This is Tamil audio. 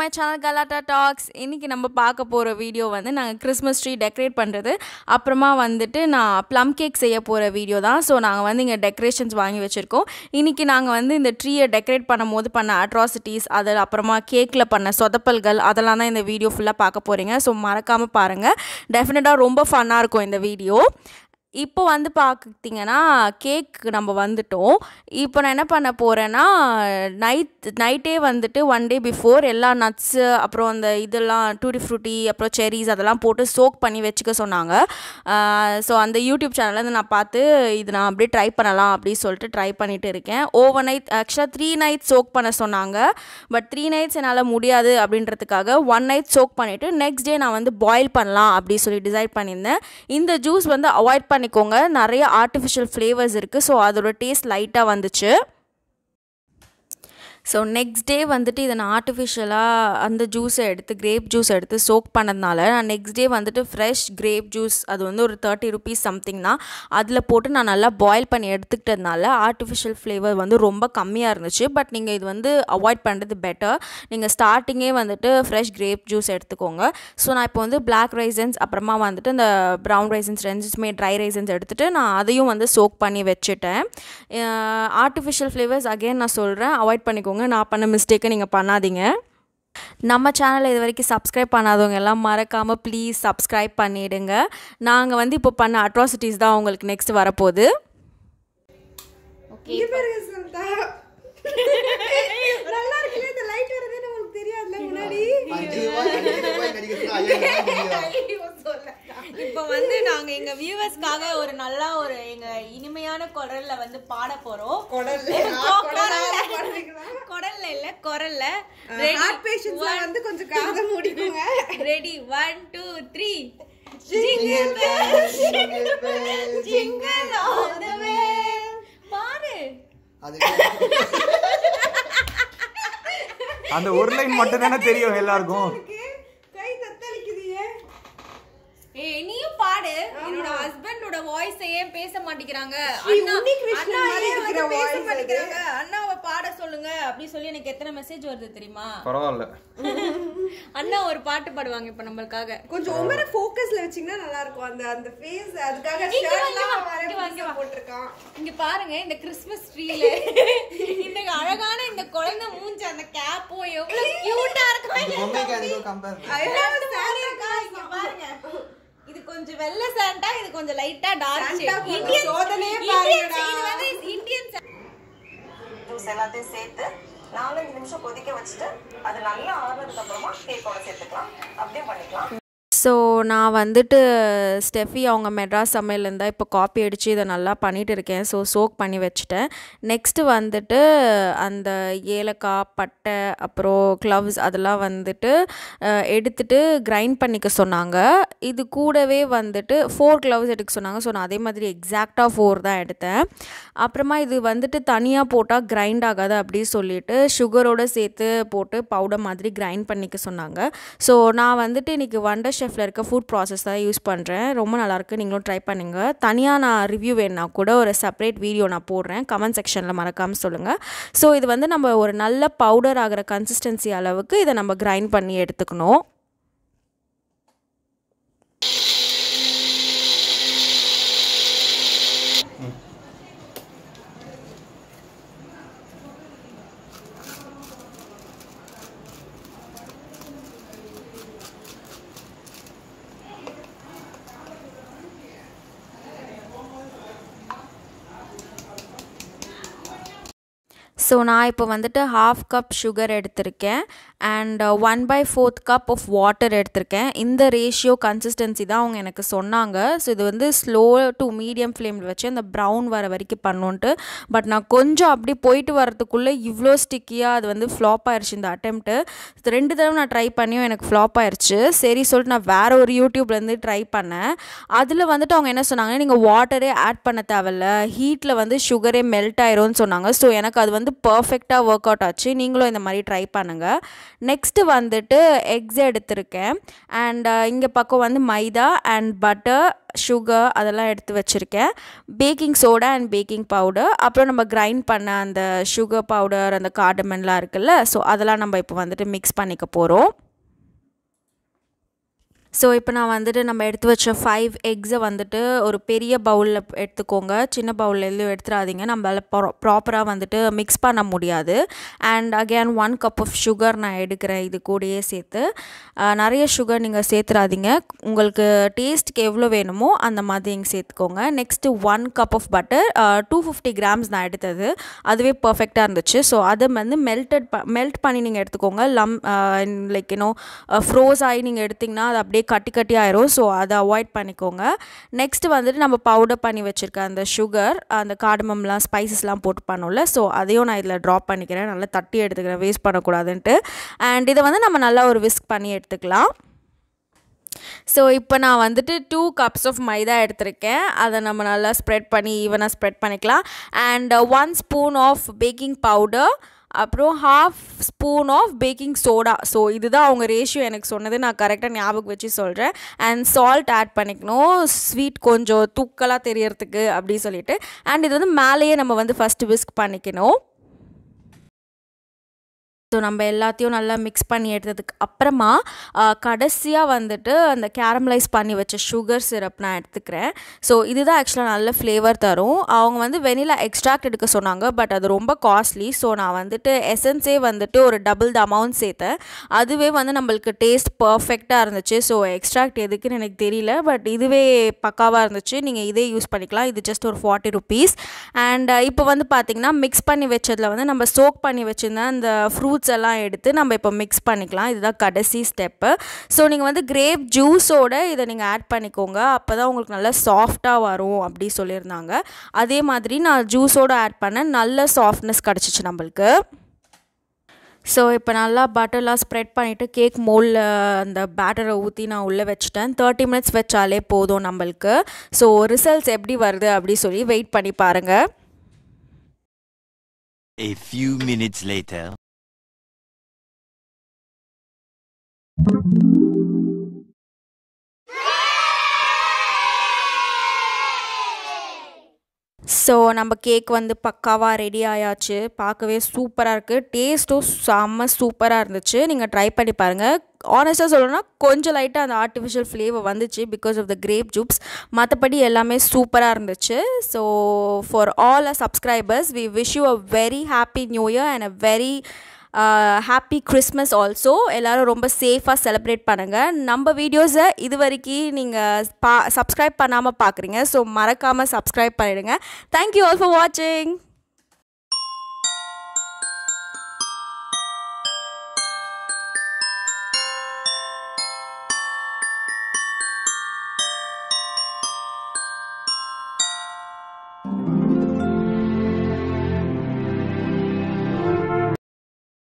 மை சேனல் கலாட்டா டாக்ஸ் இன்றைக்கி நம்ம பார்க்க போகிற வீடியோ வந்து நாங்கள் கிறிஸ்மஸ் ட்ரீ டெக்கரேட் பண்ணுறது அப்புறமா வந்துட்டு நான் ப்ளம் கேக் செய்ய போகிற வீடியோ தான் ஸோ நாங்கள் வந்து இங்கே டெக்கரேஷன்ஸ் வாங்கி வச்சுருக்கோம் இன்றைக்கி நாங்கள் வந்து இந்த ட்ரீயை டெக்கரேட் பண்ணும் போது பண்ண அட்ராசிட்டிஸ் அது அப்புறமா கேக்கில் பண்ண சொதப்பல்கள் அதெல்லாம் தான் இந்த வீடியோ ஃபுல்லாக பார்க்க போகிறீங்க ஸோ மறக்காமல் பாருங்கள் டெஃபினட்டாக ரொம்ப ஃபன்னாக இருக்கும் இந்த வீடியோ இப்போ வந்து பார்த்திங்கன்னா கேக் நம்ம வந்துட்டோம் இப்போ நான் என்ன பண்ண போகிறேன்னா நைட் நைட்டே வந்துட்டு ஒன் டே பிஃபோர் எல்லா நட்ஸு அப்புறம் அந்த இதெல்லாம் டூரி ஃப்ரூட்டி அப்புறம் செரிஸ் அதெல்லாம் போட்டு சோக் பண்ணி வச்சுக்க சொன்னாங்க ஸோ அந்த யூடியூப் சேனலில் நான் பார்த்து இது நான் அப்படியே ட்ரை பண்ணலாம் அப்படின்னு சொல்லிட்டு ட்ரை பண்ணிட்டு இருக்கேன் ஓவர் நைட் ஆக்சுவலாக த்ரீ நைட் சோக் பண்ண சொன்னாங்க பட் த்ரீ நைட்ஸ் என்னால் முடியாது அப்படின்றதுக்காக ஒன் நைட் சோக் பண்ணிவிட்டு நெக்ஸ்ட் டே நான் வந்து பாயில் பண்ணலாம் அப்படின்னு சொல்லி டிசைட் பண்ணியிருந்தேன் இந்த ஜூஸ் வந்து அவாய்ட் பண்ண பண்ணிக்கோங்க நிறைய ஆர்டிஃபிஷியல் ஃப்ளேவர்ஸ் இருக்குது ஸோ அதோட டேஸ்ட் லைட்டாக வந்துச்சு ஸோ நெக்ஸ்ட் டே வந்துட்டு இதை நான் ஆர்டிஃபிஷியலாக அந்த ஜூஸை எடுத்து கிரேப் ஜூஸ் எடுத்து சோக் பண்ணதுனால நான் நெக்ஸ்ட் டே வந்துட்டு ஃப்ரெஷ் கிரேப் ஜூஸ் அது வந்து ஒரு தேர்ட்டி ருபீஸ் சம்திங்னா அதில் போட்டு நான் நல்லா பாயில் பண்ணி எடுத்துக்கிட்டதுனால ஆர்டிஃபிஷியல் ஃப்ளேவர் வந்து ரொம்ப கம்மியாக இருந்துச்சு பட் நீங்கள் இது வந்து அவாய்ட் பண்ணுறது பெட்டர் நீங்கள் ஸ்டார்டிங்கே வந்துட்டு ஃப்ரெஷ் கிரேப் ஜூஸ் எடுத்துக்கோங்க ஸோ நான் இப்போ வந்து பிளாக் ரைசன்ஸ் அப்புறமா வந்துட்டு இந்த ப்ரௌன் ரைசன்ஸ் ரெண்டுமே ட்ரை ரைசன்ஸ் எடுத்துகிட்டு நான் அதையும் வந்து சோக் பண்ணி வச்சுட்டேன் ஆர்டிஃபிஷியல் ஃப்ளேவர்ஸ் அகெயின் நான் சொல்கிறேன் அவாய்ட் பண்ணிக்கோங்க பண்ணிக்கோங்க நான் பண்ண மிஸ்டேக்கை நீங்கள் பண்ணாதீங்க நம்ம சேனலை இது வரைக்கும் சப்ஸ்கிரைப் பண்ணாதவங்க எல்லாம் மறக்காமல் ப்ளீஸ் சப்ஸ்கிரைப் பண்ணிவிடுங்க நாங்கள் வந்து இப்போ பண்ண அட்ராசிட்டிஸ் தான் உங்களுக்கு நெக்ஸ்ட் வரப்போகுது ஓகே நல்லா என்னடி இப்ப வந்து நாங்க எங்க வியூவர்ஸ்க்காக ஒரு நல்ல ஒரு எங்க இனிமையான குரல்ல வந்து பாட போறோம் குடல்ல இல்ல குரல்ல ஹார்ட் பேஷன்ட்ஸ்ல வந்து கொஞ்சம் காத மூடிக்கோங்க ரெடி 1 2 3 பாரு அந்த ஒரு லைன் மட்டும் தான தெரியும் எல்லாருக்கும் கை தத்தளிக்குதே ஏய் நீயும் பாடு என்னோட ஹஸ்பண்டோட வாய்ஸ் ஏன் பேச மாட்டேங்கிறாங்க அண்ணா கிருஷ்ணா இருக்கிற வாய்ஸ் பண்ணிக்கறாங்க அண்ணாவை பாட சொல்லுங்க அப்படி சொல்லி எனக்கு எத்தனை மெசேஜ் வருது தெரியுமா பரவாயில்ல அண்ணா ஒரு பாட்டு பாடுவாங்க இப்ப நம்மளுக்காக கொஞ்சம் உமர ஃபோக்கஸ்ல வச்சீங்கன்னா நல்லா இருக்கும் அந்த அந்த ஃபேஸ் அதுக்காக ஷர்ட்லாம் வர போட்டுருக்கான் இங்க பாருங்க இந்த கிறிஸ்மஸ் ட்ரீல குழந்தை மூஞ்சி அந்த கேப்போ எவ்வளவு கியூட்டா இருக்கு பாருங்க இது கொஞ்சம் வெள்ளை சாண்டா இது கொஞ்சம் லைட்டா டார்க் இந்தியன் சோதனையே பாருங்கடா இந்தியன் எல்லாத்தையும் சேர்த்து நாலஞ்சு நிமிஷம் கொதிக்க வச்சுட்டு அது நல்லா ஆறுனதுக்கு அப்புறமா கேக்கோட சேர்த்துக்கலாம் அப்படியே பண்ணிக்கலாம் ஸோ நான் வந்துட்டு ஸ்டெஃபி அவங்க மெட்ராஸ் சமையலேருந்து இப்போ காப்பி அடித்து இதை நல்லா பண்ணிகிட்டு இருக்கேன் ஸோ சோக் பண்ணி வச்சுட்டேன் நெக்ஸ்ட்டு வந்துட்டு அந்த ஏலக்காய் பட்டை அப்புறம் க்ளவ்ஸ் அதெல்லாம் வந்துட்டு எடுத்துட்டு கிரைண்ட் பண்ணிக்க சொன்னாங்க இது கூடவே வந்துட்டு ஃபோர் க்ளவ்ஸ் எடுக்க சொன்னாங்க ஸோ நான் அதே மாதிரி எக்ஸாக்டாக ஃபோர் தான் எடுத்தேன் அப்புறமா இது வந்துட்டு தனியாக போட்டால் கிரைண்ட் ஆகாது அப்படின்னு சொல்லிட்டு சுகரோடு சேர்த்து போட்டு பவுடர் மாதிரி கிரைண்ட் பண்ணிக்க சொன்னாங்க ஸோ நான் வந்துட்டு இன்றைக்கி வண்டர் ஷெஃப் எஃப்ல இருக்க ஃபுட் ப்ராசஸ் தான் யூஸ் பண்ணுறேன் ரொம்ப நல்லாயிருக்கு நீங்களும் ட்ரை பண்ணுங்கள் தனியாக நான் ரிவ்யூ வேணுன்னா கூட ஒரு செப்பரேட் வீடியோ நான் போடுறேன் கமெண்ட் செக்ஷனில் மறக்காமல் சொல்லுங்கள் ஸோ இது வந்து நம்ம ஒரு நல்ல பவுடர் ஆகிற கன்சிஸ்டன்சி அளவுக்கு இதை நம்ம கிரைண்ட் பண்ணி எடுத்துக்கணும் ஸோ நான் இப்போ வந்துட்டு ஹாஃப் கப் சுகர் எடுத்திருக்கேன் and one by fourth cup of water எடுத்திருக்கேன் இந்த ரேஷியோ கன்சிஸ்டன்சி தான் அவங்க எனக்கு சொன்னாங்க ஸோ இது வந்து ஸ்லோ டு மீடியம் ஃப்ளேமில் வச்சு அந்த ப்ரௌன் வர வரைக்கும் பண்ணுன்ட்டு பட் நான் கொஞ்சம் அப்படி போயிட்டு வரதுக்குள்ளே இவ்வளோ ஸ்டிக்கியாக அது வந்து ஃப்ளாப் ஆயிடுச்சு இந்த அட்டெம்ப்ட்டு ரெண்டு தடவை நான் ட்ரை பண்ணியும் எனக்கு ஃப்ளாப் ஆயிடுச்சு சரி சொல்லிட்டு நான் வேறு ஒரு யூடியூப்லேருந்து ட்ரை பண்ணேன் அதில் வந்துட்டு அவங்க என்ன சொன்னாங்கன்னா நீங்கள் வாட்டரே ஆட் பண்ண தேவையில்ல ஹீட்டில் வந்து சுகரே மெல்ட் ஆயிரும்னு சொன்னாங்க ஸோ எனக்கு அது வந்து பர்ஃபெக்டாக ஒர்க் அவுட் ஆச்சு நீங்களும் இந்த மாதிரி ட்ரை பண்ணுங்கள் நெக்ஸ்ட்டு வந்துட்டு எக்ஸ் எடுத்திருக்கேன் அண்ட் uh, இங்கே பக்கம் வந்து மைதா அண்ட் பட்டர் சுகர் அதெல்லாம் எடுத்து வச்சுருக்கேன் baking soda and baking powder அப்புறம் நம்ம கிரைண்ட் பண்ண அந்த சுகர் பவுடர் அந்த கார்டமென்லாம் இருக்குல்ல ஸோ அதெல்லாம் நம்ம இப்போ வந்துட்டு மிக்ஸ் பண்ணிக்க போகிறோம் ஸோ இப்போ நான் வந்துட்டு நம்ம எடுத்து வச்ச ஃபைவ் எக்ஸை வந்துட்டு ஒரு பெரிய பவுலில் எடுத்துக்கோங்க சின்ன பவுலில் எதுவும் எடுத்துடாதீங்க நம்மளால் ப்ராப்பராக வந்துட்டு மிக்ஸ் பண்ண முடியாது and again one cup of sugar நான் எடுக்கிறேன் இது கூடயே சேர்த்து நிறைய சுகர் நீங்கள் சேர்த்துடாதீங்க உங்களுக்கு டேஸ்ட்டுக்கு எவ்வளோ வேணுமோ அந்த மாதிரி இங்கே சேர்த்துக்கோங்க next one cup of butter two fifty grams நான் எடுத்தது அதுவே பர்ஃபெக்டாக இருந்துச்சு ஸோ அதை வந்து மெல்டட் ப மெல்ட் பண்ணி நீங்கள் எடுத்துக்கோங்க லம் லைக் யூனோ ஃப்ரோஸ் ஆகி நீங்கள் எடுத்திங்கன்னா அது அப்படியே கட்டி கட்டி ஆயிரும் ஸோ அதை அவாய்ட் பண்ணிக்கோங்க நெக்ஸ்ட் வந்துட்டு நம்ம பவுடர் பண்ணி வச்சுருக்க அந்த சுகர் அந்த காடமம்லாம் ஸ்பைசஸ்லாம் போட்டு பண்ணோம்ல ஸோ அதையும் நான் இதில் ட்ராப் பண்ணிக்கிறேன் நல்லா தட்டி எடுத்துக்கிறேன் வேஸ்ட் பண்ணக்கூடாதுன்ட்டு அண்ட் இதை வந்து நம்ம நல்லா ஒரு விஸ்க் பண்ணி எடுத்துக்கலாம் ஸோ இப்போ நான் வந்துட்டு டூ கப்ஸ் ஆஃப் மைதா எடுத்திருக்கேன் அதை நம்ம நல்லா ஸ்ப்ரெட் பண்ணி ஈவனாக ஸ்ப்ரெட் பண்ணிக்கலாம் and one spoon of baking powder அப்புறம் half spoon of baking soda so இதுதான் அவங்க ரேஷியோ எனக்கு சொன்னது நான் கரெக்டாக ஞாபகம் வச்சு சொல்கிறேன் அண்ட் சால்ட் ஆட் பண்ணிக்கணும் ஸ்வீட் கொஞ்சம் தூக்கலாக தெரியறதுக்கு அப்படி சொல்லிட்டு அண்ட் இது வந்து மேலேயே நம்ம வந்து ஃபஸ்ட்டு விஸ்க் பண்ணிக்கணும் ஸோ நம்ம எல்லாத்தையும் நல்லா மிக்ஸ் பண்ணி எடுத்ததுக்கு அப்புறமா கடைசியாக வந்துட்டு அந்த கேரமலைஸ் பண்ணி வச்ச சுகர் சிரப் நான் எடுத்துக்கிறேன் ஸோ இதுதான் ஆக்சுவலாக நல்ல ஃப்ளேவர் தரும் அவங்க வந்து வெனிலா எக்ஸ்ட்ராக்ட் எடுக்க சொன்னாங்க பட் அது ரொம்ப காஸ்ட்லி ஸோ நான் வந்துட்டு எசன்ஸே வந்துட்டு ஒரு டபுள் த அமௌண்ட் சேர்த்தேன் அதுவே வந்து நம்மளுக்கு டேஸ்ட் பர்ஃபெக்டாக இருந்துச்சு ஸோ எக்ஸ்ட்ராக்ட் எதுக்குன்னு எனக்கு தெரியல பட் இதுவே பக்காவாக இருந்துச்சு நீங்கள் இதே யூஸ் பண்ணிக்கலாம் இது ஜஸ்ட் ஒரு ஃபார்ட்டி ருபீஸ் அண்ட் இப்போ வந்து பார்த்திங்கன்னா மிக்ஸ் பண்ணி வச்சதில் வந்து நம்ம சோக் பண்ணி வச்சுருந்த அந்த ஃப்ரூட் ஃப்ரூட்ஸ் எல்லாம் எடுத்து நம்ம இப்போ மிக்ஸ் பண்ணிக்கலாம் இதுதான் கடைசி ஸ்டெப்பு ஸோ நீங்கள் வந்து கிரேப் ஜூஸோட இதை நீங்கள் ஆட் பண்ணிக்கோங்க அப்போ தான் உங்களுக்கு நல்லா சாஃப்டாக வரும் அப்படி சொல்லியிருந்தாங்க அதே மாதிரி நான் ஜூஸோடு ஆட் பண்ணேன் நல்ல சாஃப்ட்னஸ் கிடச்சிச்சு நம்மளுக்கு ஸோ இப்போ நல்லா பட்டர்லாம் ஸ்ப்ரெட் பண்ணிவிட்டு கேக் மோலில் அந்த பேட்டரை ஊற்றி நான் உள்ளே வச்சுட்டேன் தேர்ட்டி மினிட்ஸ் வச்சாலே போதும் நம்மளுக்கு ஸோ ரிசல்ட்ஸ் எப்படி வருது அப்படி சொல்லி வெயிட் பண்ணி பாருங்கள் A few minutes later so நம்ம கேக் வந்து பக்காவாக ரெடி ஆயாச்சு பார்க்கவே சூப்பராக இருக்குது டேஸ்ட்டும் செம்ம சூப்பராக இருந்துச்சு நீங்கள் ட்ரை பண்ணி பாருங்கள் ஆனஸ்ட்டாக சொல்லணும்னா கொஞ்சம் லைட்டாக அந்த ஆர்டிஃபிஷியல் ஃப்ளேவர் வந்துச்சு பிகாஸ் ஆஃப் த கிரேப் ஜூப்ஸ் மற்றபடி எல்லாமே சூப்பராக இருந்துச்சு so for all uh subscribers we wish you a very happy new year and a very happy Christmas also எல்லோரும் ரொம்ப சேஃபாக செலிப்ரேட் பண்ணுங்கள் நம்ம வீடியோஸை இது வரைக்கும் நீங்கள் பா சப்ஸ்கிரைப் பண்ணாமல் பார்க்குறீங்க ஸோ மறக்காமல் சப்ஸ்கிரைப் பண்ணிவிடுங்க தேங்க்யூ ஆல் ஃபார் வாட்சிங்